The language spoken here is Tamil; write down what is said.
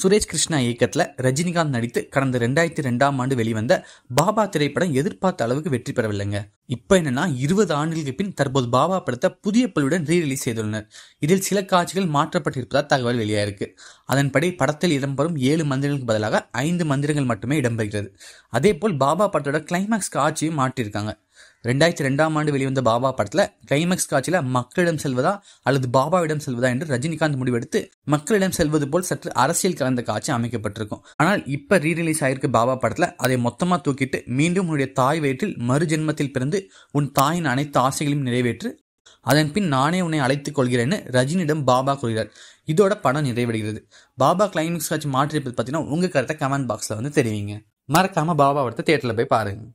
சுரேஷ் கிருஷ்ணா இயக்கத்தில் ரஜினிகாந்த் நடித்து கடந்த ரெண்டாயிரத்தி ரெண்டாம் ஆண்டு வெளிவந்த பாபா திரைப்படம் எதிர்பார்த்த அளவுக்கு வெற்றி பெறவில்லைங்க இப்போ என்னன்னா இருபது ஆண்டுகளுக்கு பின் தற்போது பாபா படத்தை புதிய பல்லுடன் ரீரிலீஸ் செய்துள்ளனர் இதில் சில காட்சிகள் மாற்றப்பட்டிருப்பதாக தகவல் வெளியாயிருக்கு அதன்படி படத்தில் இடம்பெறும் ஏழு மந்திரங்களுக்கு பதிலாக ஐந்து மந்திரங்கள் மட்டுமே இடம்பெறுகிறது அதே போல் பாபா படத்தோட கிளைமேக்ஸ் காட்சியும் மாற்றியிருக்காங்க ரெண்டாயிரத்தி ரெண்டாம் ஆண்டு வெளிவந்த பாபா படத்தில் கிளைமேக்ஸ் காட்சியில் மக்களிடம் செல்வதா அல்லது பாபாவிடம் செல்வதா என்று ரஜினிகாந்த் முடிவெடுத்து மக்களிடம் செல்வது போல் சற்று அரசியல் கலந்த காட்சி அமைக்கப்பட்டிருக்கும் ஆனால் இப்போ ரீரிலீஸ் ஆயிருக்கு பாபா படத்தில் அதை மொத்தமாக தூக்கிட்டு மீண்டும் உன்னுடைய தாய் வயிற்றில் மறு ஜென்மத்தில் பிறந்து உன் தாயின் அனைத்து ஆசைகளையும் நிறைவேற்று அதன் பின் நானே உன்னை அழைத்துக் கொள்கிறேன்னு ரஜினியிடம் பாபா கூறுகிறார் இதோட படம் நிறைவடைகிறது பாபா கிளைமேக்ஸ் காட்சி மாற்றியிருப்பது பார்த்தீங்கன்னா உங்கள் கருத்தை கமெண்ட் பாக்ஸில் வந்து தெரிவிங்க மறக்காமல் பாபா படத்தை தேட்டரில் போய் பாருங்கள்